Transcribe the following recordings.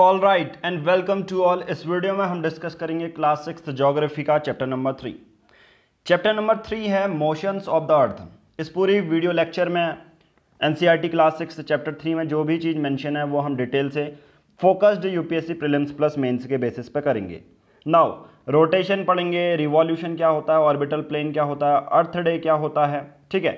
All right and welcome to all इस video में हम डिस्कस करेंगे क्लास सिक्स जोग्राफी का chapter number three chapter number three है मोशंस ऑफ द अर्थ इस पूरी वीडियो लेक्चर में एन क्लास सिक्स चैप्टर थ्री में जो भी चीज़ मैंशन है वो हम डिटेल से focused UPSC prelims plus mains के बेसिस पर करेंगे नाउ रोटेशन पढ़ेंगे रिवॉल्यूशन क्या होता है ऑर्बिटल प्लेन क्या होता है अर्थ डे क्या होता है ठीक है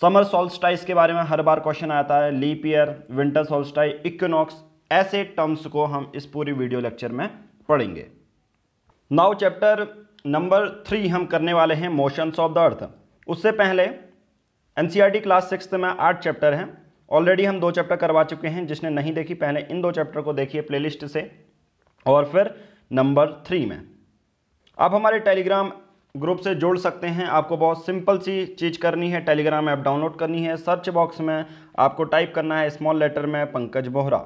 समर सोल्स्टाइस के बारे में हर बार क्वेश्चन आता है leap year winter solstice equinox ऐसे टर्म्स को हम इस पूरी वीडियो लेक्चर में पढ़ेंगे नाउ चैप्टर नंबर थ्री हम करने वाले हैं मोशंस ऑफ द अर्थ उससे पहले एन क्लास सिक्स में आठ चैप्टर हैं ऑलरेडी हम दो चैप्टर करवा चुके हैं जिसने नहीं देखी पहले इन दो चैप्टर को देखिए प्लेलिस्ट से और फिर नंबर थ्री में आप हमारे टेलीग्राम ग्रुप से जोड़ सकते हैं आपको बहुत सिंपल सी चीज़ करनी है टेलीग्राम ऐप डाउनलोड करनी है सर्च बॉक्स में आपको टाइप करना है स्मॉल लेटर में पंकज बोहरा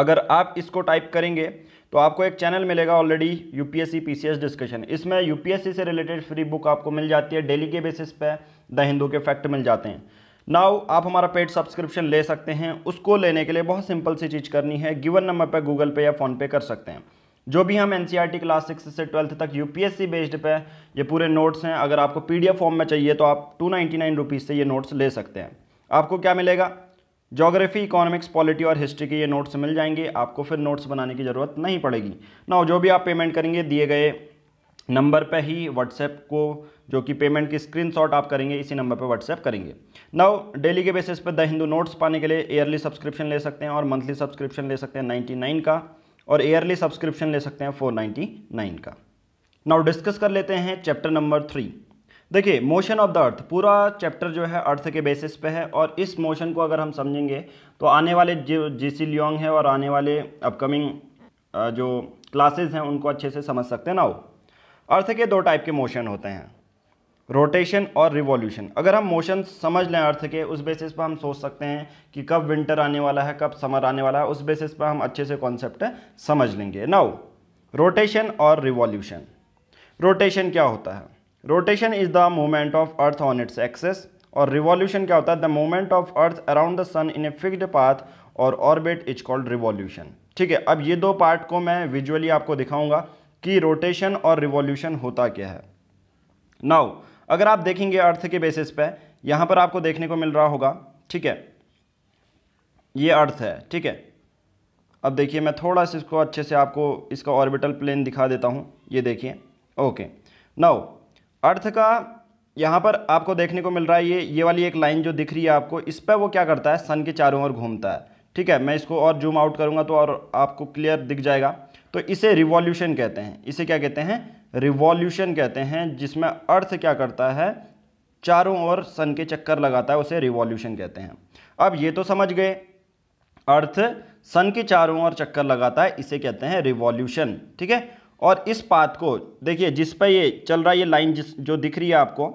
अगर आप इसको टाइप करेंगे तो आपको एक चैनल मिलेगा ऑलरेडी यूपीएससी पीसीएस डिस्कशन इसमें यूपीएससी से रिलेटेड फ्री बुक आपको मिल जाती है डेली के बेसिस पे द हिंदू के फैक्ट मिल जाते हैं नाउ आप हमारा पेड सब्सक्रिप्शन ले सकते हैं उसको लेने के लिए बहुत सिंपल सी चीज़ करनी है गिवन नंबर पर गूगल पे या फ़ोनपे कर सकते हैं जो भी हम एन क्लास सिक्स से ट्वेल्थ तक यूपीएससी बेस्ड पे ये पूरे नोट्स हैं अगर आपको पी फॉर्म में चाहिए तो आप टू नाइन्टी से ये नोट्स ले सकते हैं आपको क्या मिलेगा ज्योग्राफी इकोनॉमिक्स पॉलिटी और हिस्ट्री के ये नोट्स मिल जाएंगे आपको फिर नोट्स बनाने की ज़रूरत नहीं पड़ेगी ना जो भी आप पेमेंट करेंगे दिए गए नंबर पर ही व्हाट्सएप को जो कि पेमेंट की स्क्रीनशॉट आप करेंगे इसी नंबर पर व्हाट्सएप करेंगे नाउ डेली के बेसिस पर द हिंदू नोट्स पाने के लिए ईयरली सब्सक्रिप्शन ले सकते हैं और मंथली सब्सक्रिप्शन ले सकते हैं 99 का और ईयरली सब्सक्रिप्शन ले सकते हैं 499 का नाउ डिस्कस कर लेते हैं चैप्टर नंबर थ्री देखिए मोशन ऑफ द अर्थ पूरा चैप्टर जो है अर्थ के बेसिस पे है और इस मोशन को अगर हम समझेंगे तो आने वाले जो जी सी लियोंग है और आने वाले अपकमिंग जो क्लासेस हैं उनको अच्छे से समझ सकते हैं ना वो अर्थ के दो टाइप के मोशन होते हैं रोटेशन और रिवॉल्यूशन अगर हम मोशन समझ लें अर्थ के उस बेसिस पर हम सोच सकते हैं कि कब विंटर आने वाला है कब समर आने वाला है उस बेसिस पर हम अच्छे से कॉन्सेप्ट समझ लेंगे नाउ रोटेशन और रिवॉल्यूशन रोटेशन क्या होता है rotation is the moment of earth on its axis और रिवॉल्यूशन क्या होता है the movement of earth around the sun in a fixed path और ऑर्बिट इज कॉल्ड रिवॉल्यूशन ठीक है अब ये दो पार्ट को मैं विजुअली आपको दिखाऊंगा कि रोटेशन और रिवॉल्यूशन होता क्या है नाउ अगर आप देखेंगे अर्थ के बेसिस पे यहाँ पर आपको देखने को मिल रहा होगा ठीक है ये अर्थ है ठीक है अब देखिए मैं थोड़ा सा इसको अच्छे से आपको इसका ऑर्बिटल प्लेन दिखा देता हूँ ये देखिए ओके नाउ अर्थ का यहाँ पर आपको देखने को मिल रहा है ये ये वाली एक लाइन जो दिख रही है आपको इस पर वो क्या करता है सन के चारों ओर घूमता है ठीक है मैं इसको और जूम आउट करूँगा तो और आपको क्लियर दिख जाएगा तो इसे रिवॉल्यूशन कहते हैं इसे क्या कहते हैं रिवॉल्यूशन कहते हैं जिसमें अर्थ क्या करता है चारों ओर सन के चक्कर लगाता है उसे रिवॉल्यूशन कहते हैं अब ये तो समझ गए अर्थ सन के चारों ओर चक्कर लगाता है इसे कहते हैं रिवॉल्यूशन ठीक है और इस पाथ को देखिए जिस पर ये चल रहा है ये लाइन जिस जो दिख रही है आपको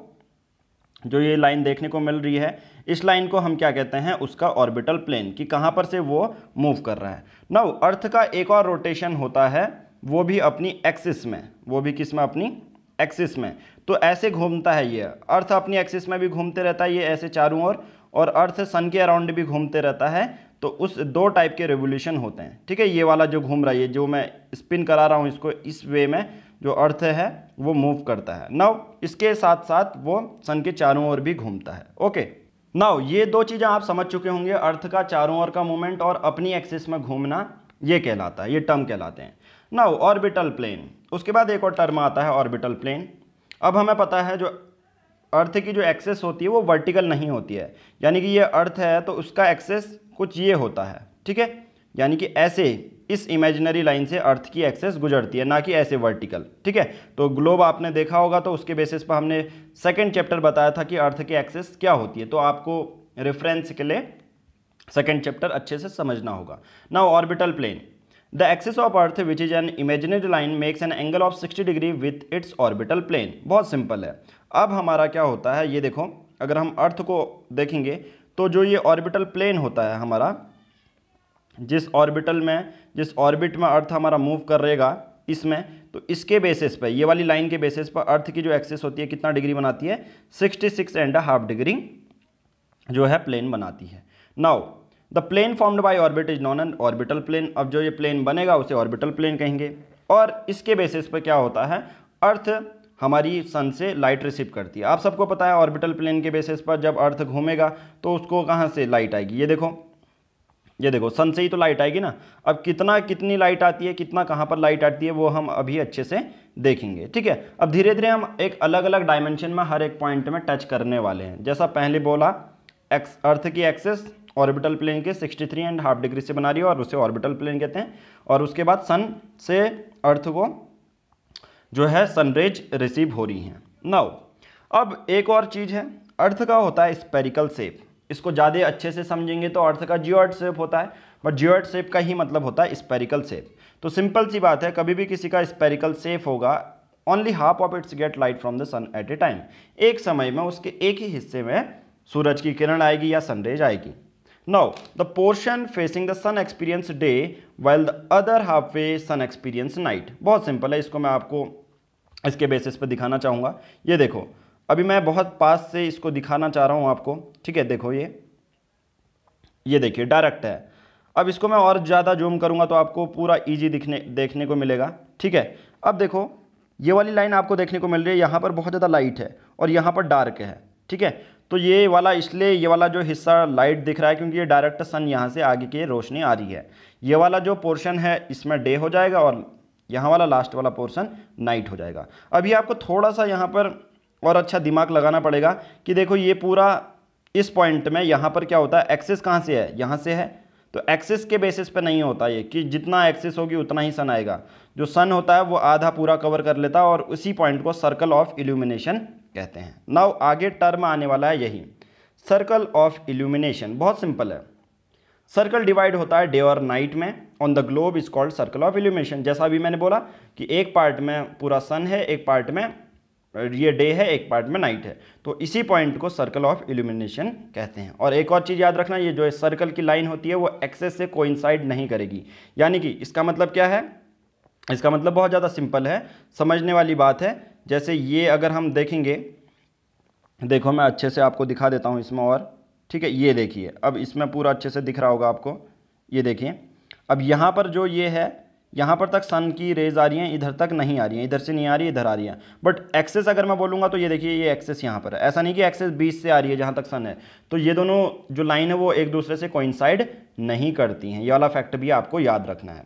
जो ये लाइन देखने को मिल रही है इस लाइन को हम क्या कहते हैं उसका ऑर्बिटल प्लेन कि कहाँ पर से वो मूव कर रहा है नव अर्थ का एक और रोटेशन होता है वो भी अपनी एक्सिस में वो भी किस में अपनी एक्सिस में तो ऐसे घूमता है ये अर्थ अपनी एक्सिस में भी घूमते रहता है ये ऐसे चारों ओर और, और अर्थ सन के अराउंड भी घूमते रहता है तो उस दो टाइप के रेवोल्यूशन होते हैं ठीक है ये वाला जो घूम रहा है जो मैं स्पिन करा रहा हूँ इसको इस वे में जो अर्थ है वो मूव करता है नव इसके साथ साथ वो सन के चारों ओर भी घूमता है ओके नव ये दो चीज़ें आप समझ चुके होंगे अर्थ का चारों ओर का मूवमेंट और अपनी एक्सिस में घूमना ये कहलाता है ये टर्म कहलाते हैं नव ऑर्बिटल प्लेन उसके बाद एक और टर्म आता है ऑर्बिटल प्लेन अब हमें पता है जो अर्थ की जो एक्सेस होती है वो वर्टिकल नहीं होती है यानी कि ये अर्थ है तो उसका एक्सेस कुछ ये होता है ठीक है यानी कि ऐसे इस इमेजिनरी लाइन से अर्थ की एक्सेस गुजरती है ना कि ऐसे वर्टिकल ठीक है तो ग्लोब आपने देखा होगा तो उसके बेसिस पर हमने सेकेंड चैप्टर बताया था कि अर्थ की एक्सेस क्या होती है तो आपको रेफरेंस के लिए सेकेंड चैप्टर अच्छे से समझना होगा ना orbital plane the axis of earth which is an imaginary line makes an angle of 60 degree with its orbital plane बहुत सिंपल है अब हमारा क्या होता है ये देखो अगर हम अर्थ को देखेंगे तो जो ये ऑर्बिटल प्लेन होता है हमारा जिस ऑर्बिटल में जिस ऑर्बिट में अर्थ हमारा मूव कर रहेगा इसमें तो इसके बेसिस पर ये वाली लाइन के बेसिस पर अर्थ की जो एक्सेस होती है कितना डिग्री बनाती है 66 एंड हाफ डिग्री जो है प्लेन बनाती है now the plane formed by orbit is known as orbital plane अब जो ये प्लेन बनेगा उसे ऑर्बिटल प्लेन कहेंगे और इसके बेसिस पर क्या होता है अर्थ हमारी सन से लाइट रिसीव करती है आप सबको पता है ऑर्बिटल प्लेन के बेसिस पर जब अर्थ घूमेगा तो उसको कहाँ से लाइट आएगी ये देखो ये देखो सन से ही तो लाइट आएगी ना अब कितना कितनी लाइट आती है कितना कहाँ पर लाइट आती है वो हम अभी अच्छे से देखेंगे ठीक है अब धीरे धीरे हम एक अलग अलग डायमेंशन में हर एक पॉइंट में टच करने वाले हैं जैसा पहले बोला एक्स अर्थ की एक्सेस ऑर्बिटल प्लेन के 63 एंड हाफ डिग्री से बना रही है और उसे ऑर्बिटल प्लेन कहते हैं और उसके बाद सन से अर्थ को जो है सनरेज रिसीव हो रही हैं नाउ अब एक और चीज़ है अर्थ का होता है स्पेरिकल सेप इसको ज़्यादा अच्छे से समझेंगे तो अर्थ का जियोअर्ट सेप होता है बट जियोअर्ट सेप का ही मतलब होता है स्पेरिकल सेप तो सिंपल सी बात है कभी भी किसी का स्पेरिकल सेप होगा only half of its get light from the sun at a time एक समय में उसके एक ही हिस्से में सूरज की किरण आएगी या सनरेज आएगी now the portion facing the sun experience day while the other half way sun experience night बहुत सिंपल है इसको मैं आपको इसके बेसिस पर दिखाना चाहूँगा ये देखो अभी मैं बहुत पास से इसको दिखाना चाह रहा हूँ आपको ठीक है देखो ये ये देखिए डायरेक्ट है अब इसको मैं और ज़्यादा जूम करूँगा तो आपको पूरा ईजी दिखने देखने को मिलेगा ठीक है अब देखो ये वाली लाइन आपको देखने को मिल रही है यहाँ पर बहुत ज़्यादा लाइट है और यहाँ पर डार्क है ठीक है तो ये वाला इसलिए ये वाला जो हिस्सा लाइट दिख रहा है क्योंकि ये डायरेक्ट सन यहाँ से आगे की रोशनी आ रही है ये वाला जो पोर्शन है इसमें डे हो जाएगा और यहाँ वाला लास्ट वाला पोर्सन नाइट हो जाएगा अभी आपको थोड़ा सा यहाँ पर और अच्छा दिमाग लगाना पड़ेगा कि देखो ये पूरा इस पॉइंट में यहाँ पर क्या होता है एक्सेस कहाँ से है यहाँ से है तो एक्सेस के बेसिस पे नहीं होता ये कि जितना एक्सेस होगी उतना ही सन आएगा जो सन होता है वो आधा पूरा कवर कर लेता है और उसी पॉइंट को सर्कल ऑफ इल्यूमिनेशन कहते हैं नाउ आगे टर्म आने वाला है यही सर्कल ऑफ इल्यूमिनेशन बहुत सिंपल है सर्कल डिवाइड होता है डे और नाइट में on the globe is called circle of illumination जैसा अभी मैंने बोला कि एक पार्ट में पूरा सन है एक पार्ट में ये डे है एक पार्ट में नाइट है तो इसी पॉइंट को सर्कल ऑफ इल्यूमिनेशन कहते हैं और एक और चीज़ याद रखना ये जो सर्कल की लाइन होती है वो एक्सेस से कोइंसाइड नहीं करेगी यानी कि इसका मतलब क्या है इसका मतलब बहुत ज़्यादा सिंपल है समझने वाली बात है जैसे ये अगर हम देखेंगे देखो मैं अच्छे से आपको दिखा देता हूँ इसमें और ठीक है ये देखिए अब इसमें पूरा अच्छे से दिख रहा होगा आपको ये देखिए अब यहाँ पर जो ये है यहाँ पर तक सन की रेज आ रही हैं इधर तक नहीं आ रही हैं इधर से नहीं आ रही इधर आ रही हैं बट एक्सेस अगर मैं बोलूँगा तो ये देखिए ये एक्सेस यहाँ पर है ऐसा नहीं कि एक्सेस बीस से आ रही है जहाँ तक सन है तो ये दोनों जो लाइन है वो एक दूसरे से कोइंसाइड नहीं करती हैं ये वाला फैक्ट भी आपको याद रखना है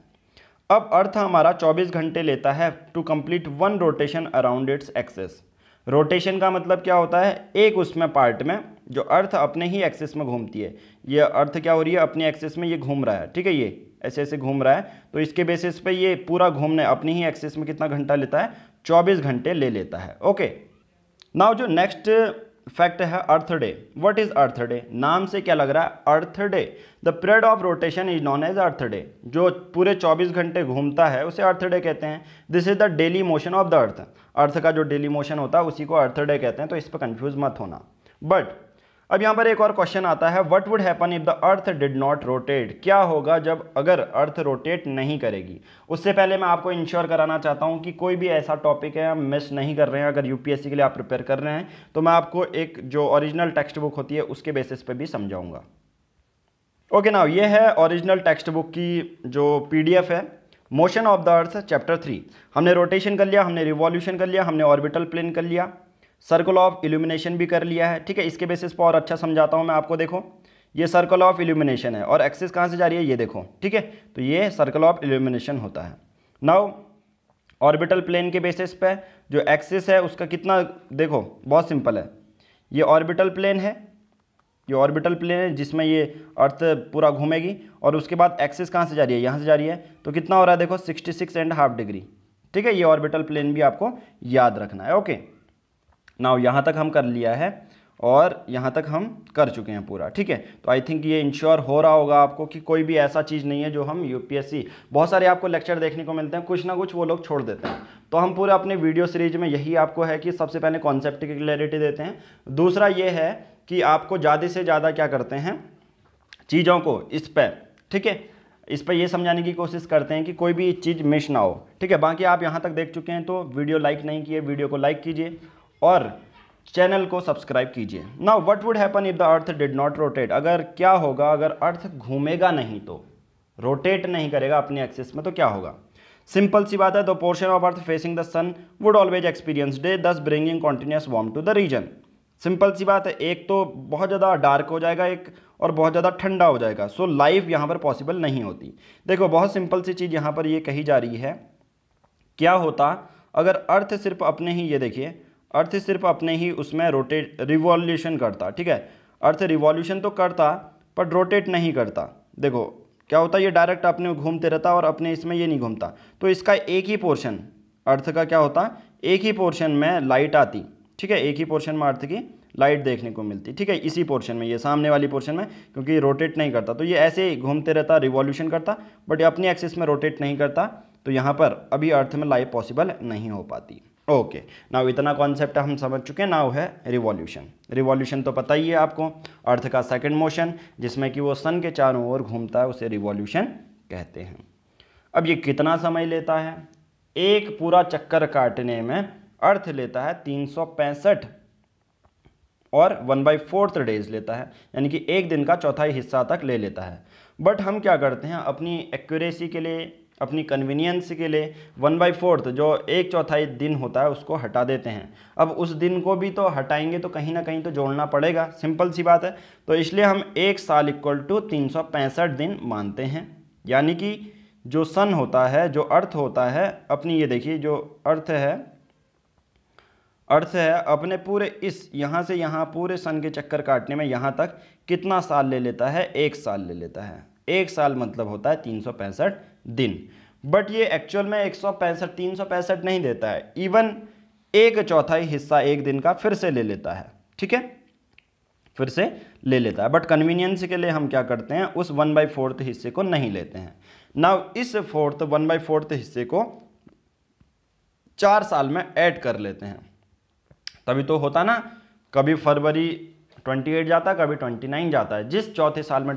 अब अर्थ हमारा चौबीस घंटे लेता है to complete one rotation around its axis rotation का मतलब क्या होता है एक उसमें पार्ट में जो अर्थ अपने ही एक्सेस में घूमती है ये अर्थ क्या हो रही है अपने एक्सेस में ये घूम रहा है ठीक है ये ऐसे ऐसे घूम रहा है तो इसके बेसिस पे ये पूरा घूमने अपने ही एक्सेस में कितना घंटा लेता है 24 घंटे ले लेता है ओके नाउ जो नेक्स्ट फैक्ट है earth day what is earth day नाम से क्या लग रहा है earth day the period of rotation is known as earth day जो पूरे 24 घंटे घूमता है उसे अर्थ डे कहते हैं this is the daily motion of the earth earth का जो डेली मोशन होता है उसी को अर्थ डे कहते हैं तो इस पर कंफ्यूज मत होना बट अब यहाँ पर एक और क्वेश्चन आता है what would happen if the earth did not rotate क्या होगा जब अगर अर्थ रोटेट नहीं करेगी उससे पहले मैं आपको इंश्योर कराना चाहता हूँ कि कोई भी ऐसा टॉपिक है हम मिस नहीं कर रहे हैं अगर यूपीएससी के लिए आप प्रिपेयर कर रहे हैं तो मैं आपको एक जो ओरिजिनल टेक्स्ट बुक होती है उसके बेसिस पर भी समझाऊंगा ओके नाउ ये है ओरिजिनल टेक्स्ट बुक की जो पी है motion of the earth chapter three हमने रोटेशन कर लिया हमने रिवॉल्यूशन कर लिया हमने ऑर्बिटल प्लेन कर लिया सर्कल ऑफ इल्यूमिनेशन भी कर लिया है ठीक है इसके बेसिस पर और अच्छा समझाता हूँ मैं आपको देखो ये सर्कल ऑफ इल्यूमिनेशन है और एक्सिस कहाँ से जा रही है ये देखो ठीक है तो ये सर्कल ऑफ इल्यूमिनेशन होता है नाउ ऑर्बिटल प्लेन के बेसिस पे जो एक्सिस है उसका कितना देखो बहुत सिंपल है ये ऑर्बिटल प्लेन है ये ऑर्बिटल प्लेन है जिसमें ये अर्थ पूरा घूमेगी और उसके बाद एक्सिस कहाँ से जा रही है यहाँ से जा रही है तो कितना हो रहा है देखो sixty six and half degree ठीक है ये ऑर्बिटल प्लेन भी आपको याद रखना है ओके नाउ यहाँ तक हम कर लिया है और यहाँ तक हम कर चुके हैं पूरा ठीक है तो आई थिंक ये इंश्योर हो रहा होगा आपको कि कोई भी ऐसा चीज़ नहीं है जो हम यूपीएससी बहुत सारे आपको लेक्चर देखने को मिलते हैं कुछ ना कुछ वो लोग छोड़ देते हैं तो हम पूरे अपने वीडियो सीरीज में यही आपको है कि सबसे पहले कॉन्सेप्ट की क्लैरिटी देते हैं दूसरा ये है कि आपको ज़्यादा से ज़्यादा क्या करते हैं चीज़ों को इस पर ठीक है इस पर यह समझाने की कोशिश करते हैं कि कोई भी चीज़ मिस ना हो ठीक है बाकी आप यहाँ तक देख चुके हैं तो वीडियो लाइक नहीं किए वीडियो को लाइक कीजिए और चैनल को सब्सक्राइब कीजिए ना what would happen if the earth did not rotate अगर क्या होगा अगर अर्थ घूमेगा नहीं तो रोटेट नहीं करेगा अपने एक्सेस में तो क्या होगा सिंपल सी बात है the portion of earth facing the sun would always experience day thus bringing continuous warm to the region simple सी बात है एक तो बहुत ज़्यादा डार्क हो जाएगा एक और बहुत ज़्यादा ठंडा हो जाएगा सो लाइफ यहाँ पर पॉसिबल नहीं होती देखो बहुत सिंपल सी चीज़ यहाँ पर ये कही जा रही है क्या होता अगर अर्थ सिर्फ अपने ही ये देखिए अर्थ सिर्फ अपने ही उसमें रोटेट रिवॉल्यूशन करता ठीक है अर्थ रिवॉल्यूशन तो करता पर रोटेट नहीं करता देखो क्या होता है ये डायरेक्ट अपने घूमते रहता और अपने इसमें ये नहीं घूमता तो इसका एक ही पोर्शन अर्थ का क्या होता एक ही पोर्शन में लाइट आती ठीक है एक ही पोर्शन में अर्थ की लाइट देखने को मिलती ठीक है इसी पोर्शन में ये सामने वाली पोर्शन में क्योंकि रोटेट नहीं करता तो ये ऐसे ही घूमते रहता रिवॉल्यूशन करता बट अपनी एक्सिस में रोटेट नहीं करता तो यहाँ पर अभी अर्थ में लाइट पॉसिबल नहीं हो पाती ओके नाउ इतना कॉन्सेप्ट हम समझ चुके हैं नाउ है रिवॉल्यूशन रिवॉल्यूशन तो पता ही है आपको अर्थ का सेकंड मोशन जिसमें कि वो सन के चारों ओर घूमता है उसे रिवॉल्यूशन कहते हैं अब ये कितना समय लेता है एक पूरा चक्कर काटने में अर्थ लेता है तीन और वन बाई फोर्थ डेज लेता है यानी कि एक दिन का चौथाई हिस्सा तक ले लेता है बट हम क्या करते हैं अपनी एक्यूरेसी के लिए अपनी कन्वीनियंस के लिए वन बाई फोर्थ जो एक चौथाई दिन होता है उसको हटा देते हैं अब उस दिन को भी तो हटाएंगे तो कहीं ना कहीं तो जोड़ना पड़ेगा सिंपल सी बात है तो इसलिए हम एक साल इक्वल टू तीन सौ पैंसठ दिन मानते हैं यानी कि जो सन होता है जो अर्थ होता है अपनी ये देखिए जो अर्थ है अर्थ है अपने पूरे इस यहाँ से यहाँ पूरे सन के चक्कर काटने में यहाँ तक कितना साल ले लेता है एक साल ले लेता है एक साल मतलब होता है तीन दिन बट ये एक्चुअल में एक सौ पैंसठ तीन सौ पैंसठ नहीं देता है इवन एक चौथाई हिस्सा एक दिन का फिर से ले लेता है ठीक है फिर से ले लेता है बट कन्वीनियंस के लिए हम क्या करते हैं उस वन बाई फोर्थ हिस्से को नहीं लेते हैं नाउ इस फोर्थ वन बाई फोर्थ हिस्से को चार साल में ऐड कर लेते हैं तभी तो होता ना कभी फरवरी एट जाता है कभी नाइन जाता है जिस चौथे साल में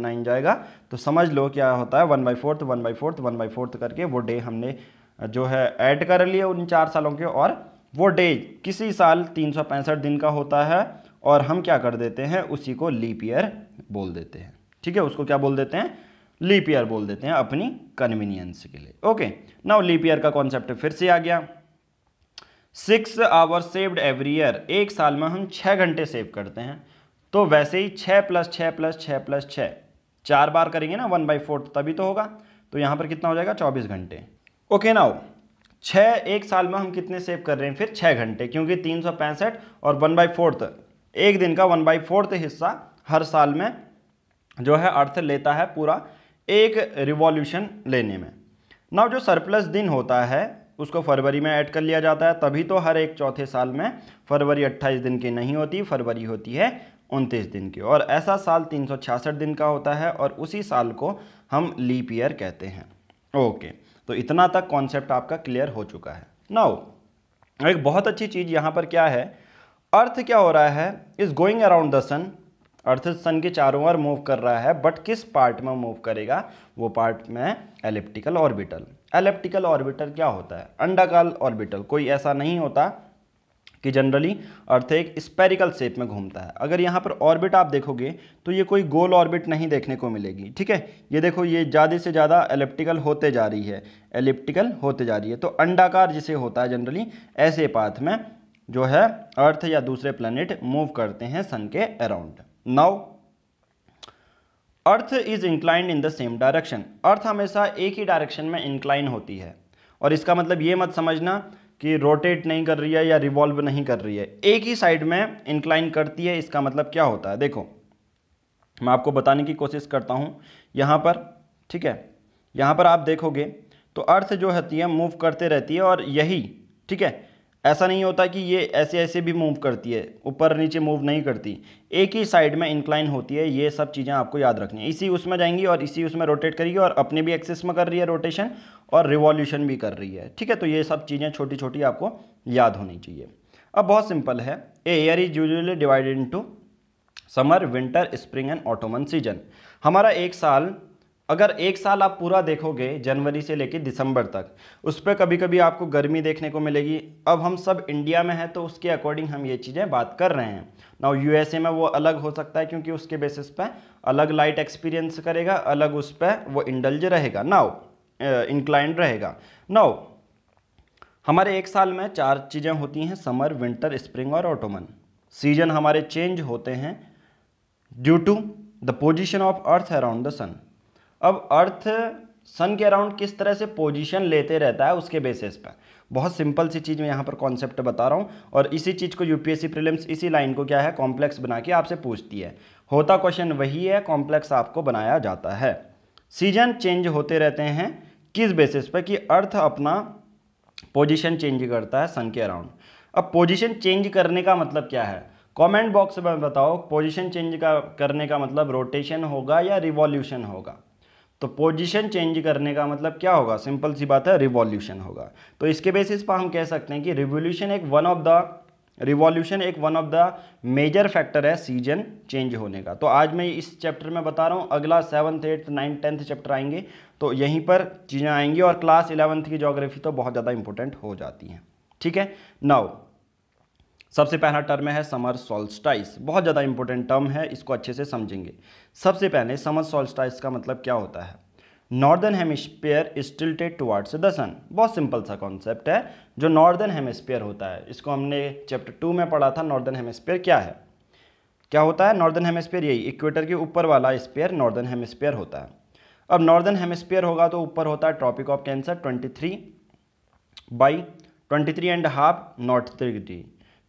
नाइन जाएगा तो समझ लो क्या होता है one by fourth one by fourth one by fourth करके वो डे हमने जो है ऐड कर लिए उन चार सालों के और वो डे किसी साल तीन सौ पैंसठ दिन का होता है और हम क्या कर देते हैं उसी को लीप ईयर बोल देते हैं ठीक है उसको क्या बोल देते हैं लीप ईयर बोल देते हैं अपनी कन्वीनियंस के लिए ओके नाउ लीप ईयर का कॉन्सेप्ट फिर से आ गया six hour saved every year एक साल में हम छः घंटे सेव करते हैं तो वैसे ही छः प्लस छः प्लस छः प्लस छः चार बार करेंगे ना वन बाई फोर्थ तो तभी तो होगा तो यहाँ पर कितना हो जाएगा चौबीस घंटे ओके नाउ छः एक साल में हम कितने सेव कर रहे हैं फिर छः घंटे क्योंकि तीन सौ पैंसठ और वन बाई फोर्थ एक दिन का वन बाई फोर्थ हिस्सा हर साल में जो है अर्थ लेता है पूरा एक रिवॉल्यूशन लेने में नाउ जो सरप्लस दिन होता है उसको फरवरी में ऐड कर लिया जाता है तभी तो हर एक चौथे साल में फरवरी 28 दिन की नहीं होती फरवरी होती है उनतीस दिन की और ऐसा साल 366 दिन का होता है और उसी साल को हम लीप ईयर कहते हैं ओके तो इतना तक कॉन्सेप्ट आपका क्लियर हो चुका है नाउ एक बहुत अच्छी चीज़ यहाँ पर क्या है अर्थ क्या हो रहा है is going around the sun earth sun के चारों ओर मूव कर रहा है बट किस पार्ट में मूव करेगा वो पार्ट में एलिप्टिकल ऑर्बिटल एलिप्टिकल ऑर्बिटल क्या होता है अंडाकार ऑर्बिटल कोई ऐसा नहीं होता कि जनरली अर्थ एक स्पेरिकल शेप में घूमता है अगर यहाँ पर ऑर्बिट आप देखोगे तो ये कोई गोल ऑर्बिट नहीं देखने को मिलेगी ठीक है ये देखो ये ज़्यादा से ज़्यादा एलिप्टिकल होते जा रही है एलिप्टिकल होते जा रही है तो अंडाकार जिसे होता है जनरली ऐसे पाथ में जो है अर्थ या दूसरे प्लानट मूव करते हैं सन के around now earth is inclined in the same direction earth हमेशा एक ही डायरेक्शन में इंक्लाइन होती है और इसका मतलब ये मत समझना कि रोटेट नहीं कर रही है या रिवॉल्व नहीं कर रही है एक ही साइड में इंक्लाइन करती है इसका मतलब क्या होता है देखो मैं आपको बताने की कोशिश करता हूँ यहाँ पर ठीक है यहाँ पर आप देखोगे तो अर्थ जो होती है मूव करते रहती है और यही ठीक है ऐसा नहीं होता कि ये ऐसे ऐसे भी मूव करती है ऊपर नीचे मूव नहीं करती एक ही साइड में इंक्लाइन होती है ये सब चीज़ें आपको याद रखनी है इसी उसमें जाएंगी और इसी उसमें रोटेट करेगी और अपने भी एक्सेस में कर रही है रोटेशन और रिवॉल्यूशन भी कर रही है ठीक है तो ये सब चीज़ें छोटी छोटी आपको याद होनी चाहिए अब बहुत सिंपल है a year is usually divided into summer winter spring and autumn season हमारा एक साल अगर एक साल आप पूरा देखोगे जनवरी से लेकर दिसंबर तक उस पर कभी कभी आपको गर्मी देखने को मिलेगी अब हम सब इंडिया में हैं तो उसके अकॉर्डिंग हम ये चीज़ें बात कर रहे हैं ना यूएसए में वो अलग हो सकता है क्योंकि उसके बेसिस पे अलग लाइट एक्सपीरियंस करेगा अलग उस पर वो इंडल्ज रहेगा नाउ इंक्लाइंड रहेगा नाउ हमारे एक साल में चार चीज़ें होती हैं समर विंटर स्प्रिंग और ऑटोमन सीजन हमारे चेंज होते हैं due to the position of earth around the sun अब अर्थ सन के अराउंड किस तरह से पोजीशन लेते रहता है उसके बेसिस पर बहुत सिंपल सी चीज़ मैं यहाँ पर कॉन्सेप्ट बता रहा हूँ और इसी चीज़ को यूपीएससी प्रीलिम्स इसी लाइन को क्या है कॉम्प्लेक्स बना के आपसे पूछती है होता क्वेश्चन वही है कॉम्प्लेक्स आपको बनाया जाता है सीजन चेंज होते रहते हैं किस बेसिस पर कि अर्थ अपना पोजिशन चेंज करता है सन के अराउंड अब पोजिशन चेंज करने का मतलब क्या है कमेंट बॉक्स में बताओ पोजीशन चेंज का करने का मतलब रोटेशन होगा या रिवॉल्यूशन होगा तो पोजीशन चेंज करने का मतलब क्या होगा सिंपल सी बात है रिवॉल्यूशन होगा तो इसके बेसिस पर हम कह सकते हैं कि रिवॉल्यूशन एक वन ऑफ द रिवॉल्यूशन एक one of the major factor है सीजन चेंज होने का तो आज मैं इस चैप्टर में बता रहा हूँ अगला seventh eighth ninth tenth chapter आएंगे तो यहीं पर चीज़ें आएंगी और क्लास इलेवंथ की जोग्राफी तो बहुत ज़्यादा इंपॉर्टेंट हो जाती हैं ठीक है नाउ सबसे पहला टर्म है समर सोल्स्टाइस बहुत ज़्यादा इंपॉर्टेंट टर्म है इसको अच्छे से समझेंगे सबसे पहले समर सोल्स्टाइस का मतलब क्या होता है northern hemisphere is tilted towards the sun बहुत सिंपल सा कॉन्सेप्ट है जो नॉर्दर्न हेमिस्फीयर होता है इसको हमने चैप्टर टू में पढ़ा था नॉर्दर्न हेमिस्पेयर क्या है क्या होता है नॉर्दर्न हेमिस्पेयर यही इक्वेटर के ऊपर वाला स्पेयर नॉर्दर्न हेमिस्फीयर होता है अब नॉर्दर्न हेमिस्फीयर होगा तो ऊपर होता है tropic of cancer 23 by three and half north three degree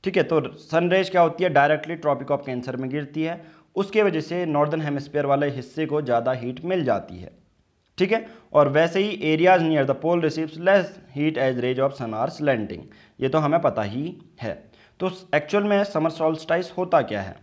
ठीक है तो रेज क्या होती है डायरेक्टली ट्रॉपिक ऑफ कैंसर में गिरती है उसके वजह से नॉर्दर्न हेमस्फेयर वाले हिस्से को ज़्यादा हीट मिल जाती है ठीक है और वैसे ही areas near the pole receives less heat as rays of sun are slanting ये तो हमें पता ही है तो एक्चुअल में समर सॉल्स्टाइस होता क्या है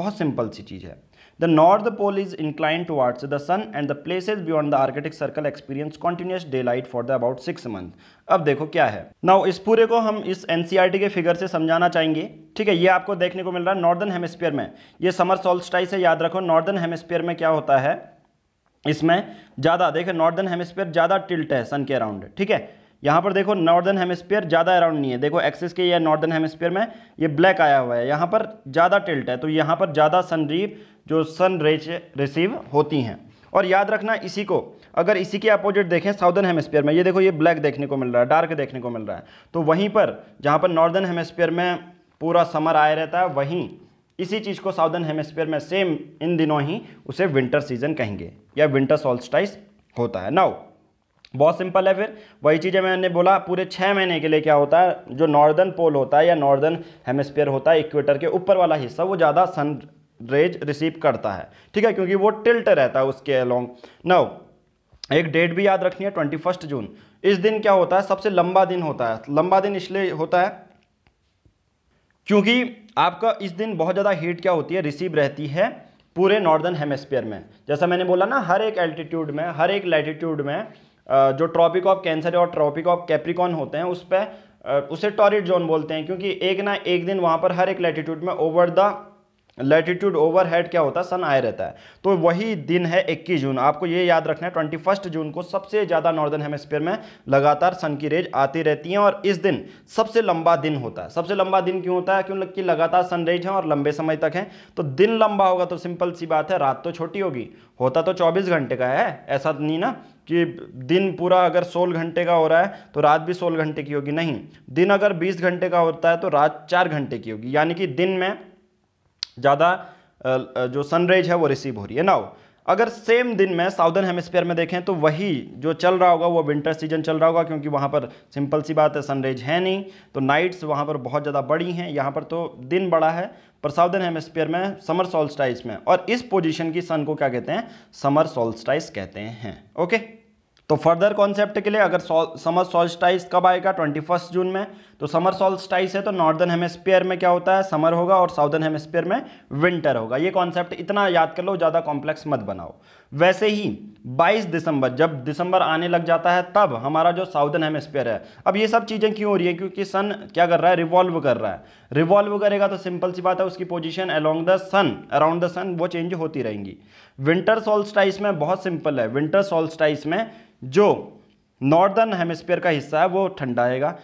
बहुत सिंपल सी चीज़ है The north pole is inclined towards the sun and the places beyond the Arctic circle experience continuous daylight for the about six month. अब देखो क्या है नाउ इस पूरे को हम इस एनसीईआरटी e के फिगर से समझाना चाहेंगे ठीक है ये आपको देखने को मिल रहा है नॉर्दर्न हेमिस्फीयर में ये समर सोल्स्टाइस है याद रखो नॉर्दर्न हेमिस्फीयर में क्या होता है इसमें ज़्यादा देखें नॉर्दर्न हेमिस्फीयर ज़्यादा टिल्ट है सन के अराउंड ठीक है यहाँ पर देखो नॉर्दर्न हेमस्पियर ज़्यादा अराउंड नहीं है देखो एक्सिस के या नॉर्दर्न हेमस्पियर में ये ब्लैक आया हुआ है यहाँ पर ज़्यादा टिल्ट है तो यहाँ पर ज़्यादा सनरीव जो सन रेच रिसीव होती हैं और याद रखना इसी को अगर इसी के अपोजिट देखें साउदर्न हेमस्पियर में ये देखो ये ब्लैक देखने को मिल रहा है डार्क देखने को मिल रहा है तो वहीं पर जहाँ पर नॉर्दर्न हेमस्पियर में पूरा समर आया रहता है वहीं इसी चीज़ को साउदर्न हेमस्पियर में सेम इन दिनों ही उसे विंटर सीजन कहेंगे या विंटर सॉल्स्टाइस होता है नाउ बहुत सिंपल है फिर वही चीज़ें मैंने बोला पूरे छः महीने के लिए क्या होता है जो नॉर्दर्न पोल होता है या नॉर्दर्न हेमस्फेयर होता है इक्वेटर के ऊपर वाला हिस्सा वो ज़्यादा सन रेज रिसीव करता है ठीक है क्योंकि वो टिल्ट रहता है उसके अलोंग नौ एक डेट भी याद रखनी है ट्वेंटी फर्स्ट जून इस दिन क्या होता है सबसे लंबा दिन होता है लंबा दिन इसलिए होता है क्योंकि आपका इस दिन बहुत ज़्यादा हीट क्या होती है रिसीव रहती है पूरे नॉर्दर्न हेमस्फेयर में जैसा मैंने बोला ना हर एक एल्टीट्यूड में हर एक लैटीट्यूड में जो ट्रॉपिक ऑफ कैंसर और ट्रॉपिक ऑफ कैप्रिकॉन होते हैं उस पर उसे टॉरिड जोन बोलते हैं क्योंकि एक ना एक दिन वहाँ पर हर एक लैटिट्यूड में over the latitude over head क्या होता है सन आए रहता है तो वही दिन है 21 जून आपको ये याद रखना है ट्वेंटी जून को सबसे ज़्यादा नॉर्दर्न हेमस्फेयर में लगातार सन की रेज आती रहती हैं और इस दिन सबसे लंबा दिन होता है सबसे लंबा दिन क्यों होता है क्योंकि लगातार सन रेज है और लंबे समय तक है तो दिन लंबा होगा तो सिंपल सी बात है रात तो छोटी होगी होता तो चौबीस घंटे का है ऐसा नहीं ना कि दिन पूरा अगर 16 घंटे का हो रहा है तो रात भी 16 घंटे की होगी नहीं दिन अगर 20 घंटे का होता है तो रात 4 घंटे की होगी यानी कि दिन में ज़्यादा जो सनराइज है वो रिसीव हो रही है नाउ अगर सेम दिन में साउदर्न हेमस्फेयर में देखें तो वही जो चल रहा होगा वो विंटर सीजन चल रहा होगा क्योंकि वहाँ पर सिंपल सी बात है सनरेज है नहीं तो नाइट्स वहाँ पर बहुत ज़्यादा बड़ी हैं यहाँ पर तो दिन बड़ा है पर साउदर्न हेमस्फेयर में समर सोल्स्टाइस में और इस पोजिशन की सन को क्या कहते हैं समर सोल्स्टाइस कहते हैं ओके तो फर्दर कॉन्सेप्ट के लिए अगर समर सोल्स्टाइस कब आएगा ट्वेंटी जून में तो समर सॉल्स्टाइस है तो नॉर्दर्न हेमेस्पियर में क्या होता है समर होगा और साउदर्न हेमेस्पियर में विंटर होगा ये कॉन्सेप्ट इतना याद कर लो ज़्यादा कॉम्प्लेक्स मत बनाओ वैसे ही 22 दिसंबर जब दिसंबर आने लग जाता है तब हमारा जो साउदर्न हेमेस्पियर है अब ये सब चीज़ें क्यों हो रही है क्योंकि सन क्या कर रहा है रिवॉल्व कर रहा है रिवॉल्व करेगा तो सिंपल सी बात है उसकी position along the sun around the sun वो चेंज होती रहेंगी विंटर सॉल्स्टाइस में बहुत सिंपल है विंटर सॉल्स्टाइस में जो नॉर्दर्न हेमिस्फीयर का हिस्सा है वो ठंडा रहेगा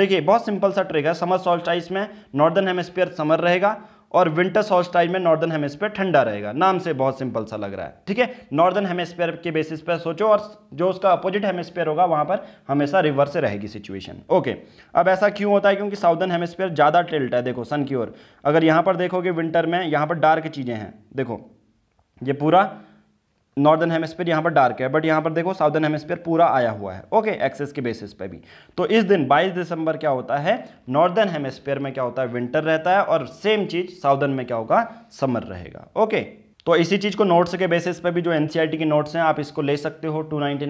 देखिए बहुत सिंपल सा ट्रिक है समर सॉल्टाइज में नॉर्दर्न हेमिस्फीयर समर रहेगा और विंटर सॉल्टाइज में नॉर्दर्न हेमिस्फीयर ठंडा रहेगा नाम से बहुत सिंपल सा लग रहा है ठीक है नॉर्दर्न हेमिस्फीयर के बेसिस पर सोचो और जो उसका अपोजिट हेमिस्फीयर होगा वहाँ पर हमेशा रिवर्स रहेगी सिचुएशन ओके अब ऐसा क्यों होता है क्योंकि साउदर्न हेमिस्फीयर ज़्यादा टिल्ट है देखो सन की ओर अगर यहाँ पर देखोगे विंटर में यहाँ पर डार्क चीज़ें हैं देखो ये पूरा नॉर्दर्न हेमिस्फीयर यहाँ पर डार्क है बट यहाँ पर देखो साउदर्न हेमिस्फीयर पूरा आया हुआ है ओके एक्सेस के बेसिस पे भी तो इस दिन 22 दिसंबर क्या होता है नॉर्दर्न हेमिस्फीयर में क्या होता है विंटर रहता है और सेम चीज़ साउदर्न में क्या होगा समर रहेगा ओके तो इसी चीज़ को नोट्स के बेसिस पे भी जो एन e की नोट्स हैं आप इसको ले सकते हो टू नाइन्टी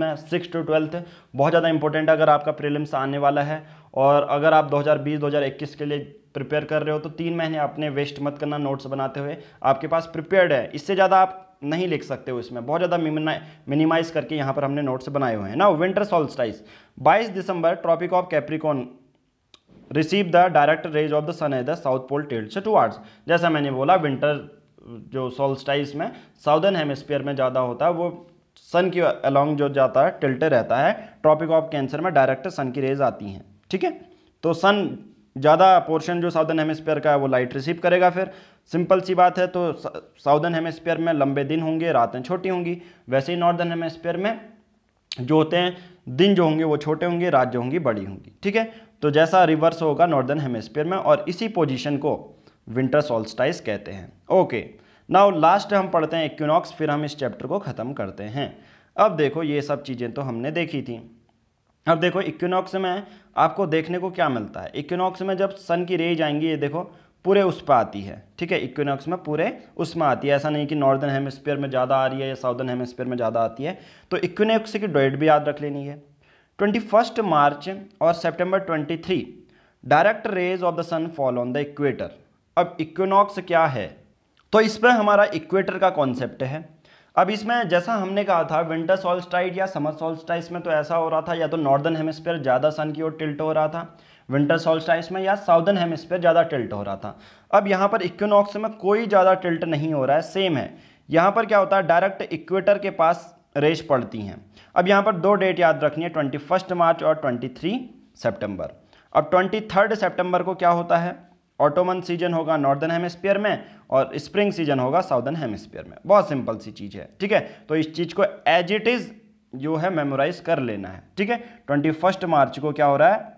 में सिक्स टू ट्वेल्थ बहुत ज़्यादा इंपॉर्टेंट है अगर आपका प्रीलिम्स आने वाला है और अगर आप 2020-2021 के लिए प्रिपेयर कर रहे हो तो तीन महीने आपने वेस्ट मत करना नोट्स बनाते हुए आपके पास प्रिपेयर्ड है इससे ज़्यादा आप नहीं लिख सकते हो इसमें बहुत ज़्यादा मिनिमाइज करके यहाँ पर हमने नोट्स बनाए हुए हैं ना विंटर सॉल्स्टाइस 22 दिसंबर tropic of capricorn receive the direct rays of the sun as the south pole tilted से टूवर्ड्स जैसा मैंने बोला विंटर जो सॉल्स्टाइस में साउदर्न हेमस्फियर में ज़्यादा होता है वो सन की अलॉन्ग जो जाता है टिल्टे रहता है ट्रॉपिक ऑफ कैंसर में डायरेक्ट सन की रेज आती हैं ठीक है तो सन ज़्यादा पोर्शन जो साउदर्न हेमिस्फेयर का है वो लाइट रिसीव करेगा फिर सिंपल सी बात है तो साउदर्न हेमिस्फेयर में लंबे दिन होंगे रातें छोटी होंगी वैसे ही नॉर्दर्न हेमिस्फेयर में जो होते हैं दिन जो होंगे वो छोटे होंगे रात जो होंगी बड़ी होंगी ठीक है तो जैसा रिवर्स होगा नॉर्दर्न हेमिस्फेयर में और इसी पोजिशन को विंटर सोल्स्टाइस कहते हैं ओके नाउ लास्ट हम पढ़ते हैं इक्विनॉक्स फिर हम इस चैप्टर को ख़त्म करते हैं अब देखो ये सब चीज़ें तो हमने देखी थी अब देखो इक्विनॉक्स में आपको देखने को क्या मिलता है इक्विनॉक्स में जब सन की रेज आएंगी ये देखो पूरे उस पर आती है ठीक है इक्विनॉक्स में पूरे उसमें आती है ऐसा नहीं कि नॉर्दर्न हेमिस्फीयर में ज़्यादा आ रही है या साउदर्न हेमिस्फीयर में ज़्यादा आती है तो इक्विनॉक्स की डेट भी याद रख लेनी है ट्वेंटी फर्स्ट मार्च और September twenty three direct rays of the sun fall on the equator अब इक्विनॉक्स क्या है तो इस पर हमारा इक्वेटर का कॉन्सेप्ट है अब इसमें जैसा हमने कहा था विंटर सॉल्स्टाइड या समर सॉल्स्टाइस में तो ऐसा हो रहा था या तो नॉर्दर्न हेमिस्फेयर ज़्यादा सन की ओर टिल्ट हो रहा था विंटर सॉल्स्टाइस में या साउदर्न हेमिस्फेयर ज़्यादा टिल्ट हो रहा था अब यहाँ पर इक्विनॉक्स में कोई ज़्यादा टिल्ट नहीं हो रहा है सेम है यहाँ पर क्या होता है डायरेक्ट इक्वेटर के पास रेस पड़ती हैं अब यहाँ पर दो डेट याद रखनी है ट्वेंटी मार्च और ट्वेंटी थ्री अब ट्वेंटी थर्ड को क्या होता है ऑटोमन सीजन होगा नॉर्दर्न हेमिस्फीयर में और स्प्रिंग सीजन होगा साउदर्न हेमिस्फीयर में बहुत सिंपल सी चीज़ है ठीक है तो इस चीज़ को एज इट इज़ जो है मेमोराइज कर लेना है ठीक है ट्वेंटी फर्स्ट मार्च को क्या हो रहा है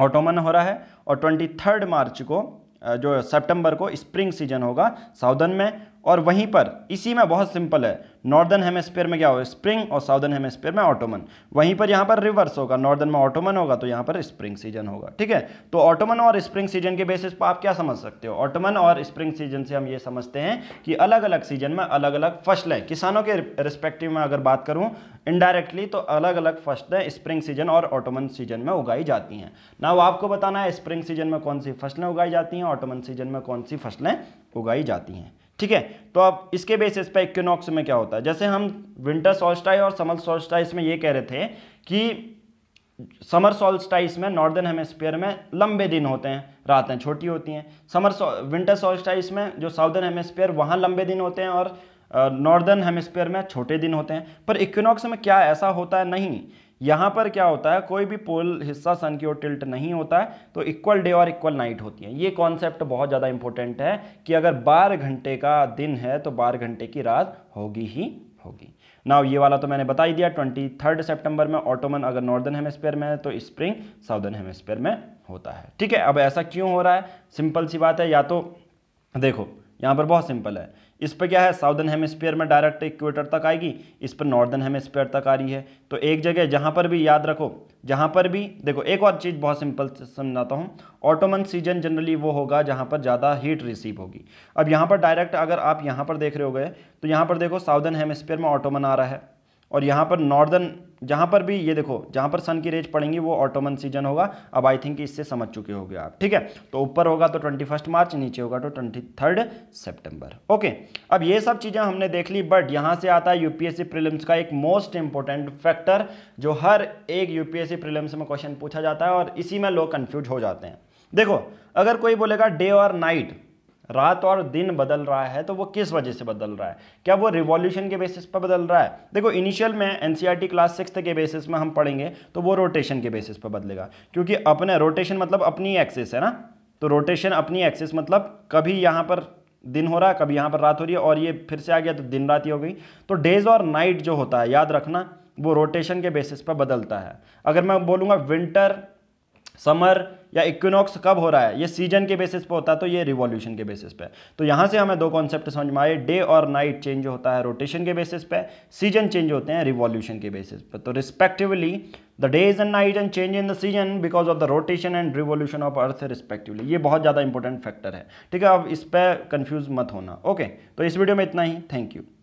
ऑटोमन हो रहा है और ट्वेंटी थर्ड मार्च को जो सितंबर को स्प्रिंग सीजन होगा साउदर्न में और वहीं पर इसी में बहुत सिंपल है नॉर्दर्न हेमेस्फेयर में क्या होगा स्प्रिंग और साउदर्न हेमस्फेयर में ऑटोमन वहीं पर यहाँ पर रिवर्स होगा नॉर्दर्न में ऑटोमन होगा तो यहाँ पर स्प्रिंग सीजन होगा ठीक है तो ऑटोमन और स्प्रिंग सीजन के बेसिस पर आप क्या समझ सकते हो ऑटोमन और स्प्रिंग सीजन से हम ये समझते हैं कि अलग अलग सीजन में अलग अलग फसलें किसानों के रिस्पेक्टिव में अगर बात करूँ इनडायरेक्टली तो अलग अलग फसलें स्प्रिंग सीजन और ऑटोमन सीजन में उगाई जाती हैं ना वो आपको बताना है स्प्रिंग सीजन में कौन सी फसलें उगाई जाती हैं ऑटोमन सीजन में कौन सी फसलें उगाई जाती हैं ठीक है तो अब इसके बेसिस पे इक्विनॉक्स में क्या होता है जैसे हम विंटर सोल्स्टाई और समर सॉल्स्टाइस में ये कह रहे थे कि समर सॉल्स्टाइस में नॉर्दर्न हेमस्फेयर में लंबे दिन होते हैं रातें छोटी होती हैं समर विंटर सॉल्स्टाइस में जो साउदर्न हेमस्फेयर वहाँ लंबे दिन होते हैं और नॉर्दर्न हेमस्फेयर में छोटे दिन होते हैं पर इक्विनॉक्स में क्या ऐसा होता है नहीं यहाँ पर क्या होता है कोई भी पोल हिस्सा सन की ओर टिल्ट नहीं होता है तो इक्वल डे और इक्वल नाइट होती है ये कॉन्सेप्ट बहुत ज़्यादा इंपॉर्टेंट है कि अगर बारह घंटे का दिन है तो बारह घंटे की रात होगी ही होगी नाव ये वाला तो मैंने बता ही दिया ट्वेंटी थर्ड सेप्टेम्बर में ऑटोमन अगर नॉर्दर्न हेमिस्फेयर में है तो स्प्रिंग साउदर्न हेमिस्फेयर में होता है ठीक है अब ऐसा क्यों हो रहा है सिंपल सी बात है या तो देखो यहाँ पर बहुत सिंपल है इस पर क्या है साउदर्न हेमिस्फीयर में डायरेक्ट इक्वेटर तक आएगी इस पर नॉर्दर्न हेमिस्फीयर तक आ रही है तो एक जगह जहाँ पर भी याद रखो जहाँ पर भी देखो एक और चीज़ बहुत सिंपल समझाता हूँ ऑटोमन सीजन जनरली वो होगा जहाँ पर ज़्यादा हीट रिसीव होगी अब यहाँ पर डायरेक्ट अगर आप यहाँ पर देख रहे हो गए तो यहाँ पर देखो साउदर्न हेमिस्फीयर में ऑटोमन आ रहा है और यहाँ पर नॉर्दर्न जहां पर भी ये देखो जहां पर सन की रेज पड़ेंगी वो ऑटोमन सीजन होगा अब आई थिंक इससे समझ चुके होगे आप ठीक है तो ऊपर होगा तो ट्वेंटी फर्स्ट मार्च नीचे होगा तो ट्वेंटी थर्ड सेप्टेम्बर ओके अब ये सब चीज़ें हमने देख ली बट यहां से आता है यूपीएससी प्रिलिम्स का एक मोस्ट इंपॉर्टेंट फैक्टर जो हर एक यूपीएससी प्रिलिम्स में क्वेश्चन पूछा जाता है और इसी में लोग कंफ्यूज हो जाते हैं देखो अगर कोई बोलेगा डे और नाइट रात और दिन बदल रहा है तो वो किस वजह से बदल रहा है क्या वो रिवॉल्यूशन के बेसिस पर बदल रहा है देखो इनिशियल में एनसीईआरटी क्लास सिक्स के बेसिस में हम पढ़ेंगे तो वो रोटेशन के बेसिस पर बदलेगा क्योंकि अपने रोटेशन मतलब अपनी एक्सेस है ना तो रोटेशन अपनी एक्सेस मतलब कभी यहाँ पर दिन हो रहा है कभी यहाँ पर रात हो रही है और ये फिर से आ गया तो दिन रात ही हो गई तो डेज और नाइट जो होता है याद रखना वो रोटेशन के बेसिस पर बदलता है अगर मैं बोलूँगा विंटर समर या इक्विनॉक्स कब हो रहा है ये सीजन के बेसिस पे होता है तो ये रिवॉल्यूशन के बेसिस पे तो यहाँ से हमें दो कॉन्सेप्ट समझ में आए डे और नाइट चेंज होता है रोटेशन के बेसिस पे सीजन चेंज होते हैं रिवॉल्यूशन के बेसिस पे तो respectively the days and night and change in the season because of the rotation and revolution of earth respectively ये बहुत ज़्यादा इंपॉर्टेंट फैक्टर है ठीक है अब इस पर कन्फ्यूज मत होना ओके तो इस वीडियो में इतना ही थैंक यू